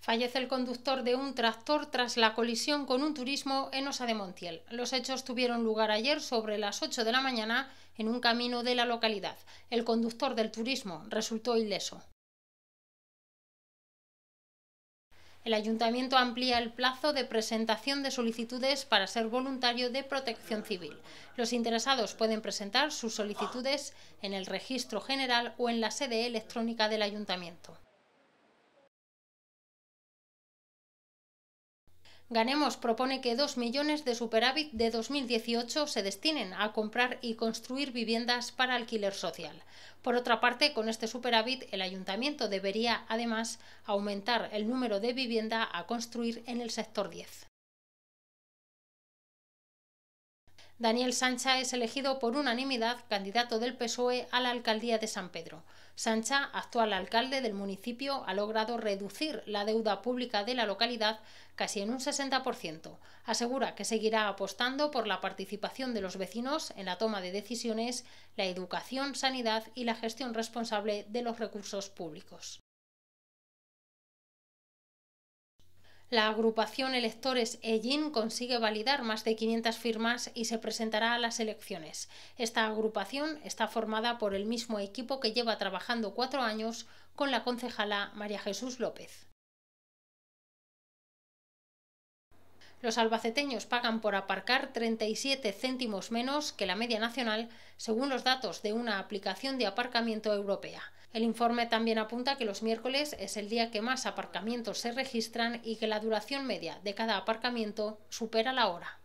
Fallece el conductor de un tractor tras la colisión con un turismo en Osa de Montiel. Los hechos tuvieron lugar ayer sobre las 8 de la mañana en un camino de la localidad. El conductor del turismo resultó ileso. El ayuntamiento amplía el plazo de presentación de solicitudes para ser voluntario de protección civil. Los interesados pueden presentar sus solicitudes en el registro general o en la sede electrónica del ayuntamiento. Ganemos propone que 2 millones de superávit de 2018 se destinen a comprar y construir viviendas para alquiler social. Por otra parte, con este superávit, el ayuntamiento debería, además, aumentar el número de vivienda a construir en el sector 10. Daniel Sancha es elegido por unanimidad candidato del PSOE a la alcaldía de San Pedro. Sancha, actual alcalde del municipio, ha logrado reducir la deuda pública de la localidad casi en un 60%. Asegura que seguirá apostando por la participación de los vecinos en la toma de decisiones, la educación, sanidad y la gestión responsable de los recursos públicos. La agrupación Electores Egin consigue validar más de 500 firmas y se presentará a las elecciones. Esta agrupación está formada por el mismo equipo que lleva trabajando cuatro años con la concejala María Jesús López. Los albaceteños pagan por aparcar 37 céntimos menos que la media nacional, según los datos de una aplicación de aparcamiento europea. El informe también apunta que los miércoles es el día que más aparcamientos se registran y que la duración media de cada aparcamiento supera la hora.